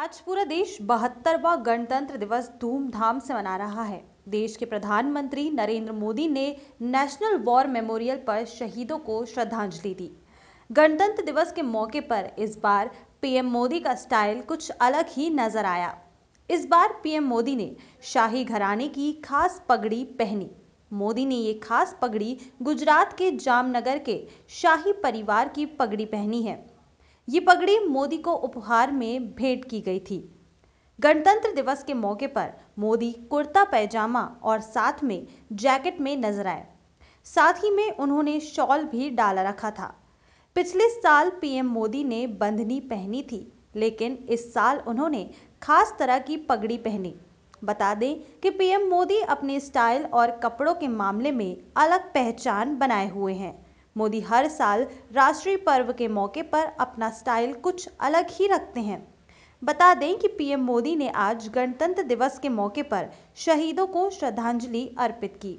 आज पूरा देश बहत्तरवा गणतंत्र दिवस धूमधाम से मना रहा है देश के प्रधानमंत्री नरेंद्र मोदी ने नेशनल वॉर मेमोरियल पर शहीदों को श्रद्धांजलि दी गणतंत्र दिवस के मौके पर इस बार पीएम मोदी का स्टाइल कुछ अलग ही नजर आया इस बार पीएम मोदी ने शाही घराने की खास पगड़ी पहनी मोदी ने ये खास पगड़ी गुजरात के जामनगर के शाही परिवार की पगड़ी पहनी है ये पगड़ी मोदी को उपहार में भेंट की गई थी गणतंत्र दिवस के मौके पर मोदी कुर्ता पैजामा और साथ में जैकेट में नजर आए साथ ही में उन्होंने शॉल भी डाला रखा था पिछले साल पीएम मोदी ने बंधनी पहनी थी लेकिन इस साल उन्होंने खास तरह की पगड़ी पहनी बता दें कि पीएम मोदी अपने स्टाइल और कपड़ों के मामले में अलग पहचान बनाए हुए हैं मोदी हर साल राष्ट्रीय पर्व के मौके पर अपना स्टाइल कुछ अलग ही रखते हैं बता दें कि पीएम मोदी ने आज गणतंत्र दिवस के मौके पर शहीदों को श्रद्धांजलि अर्पित की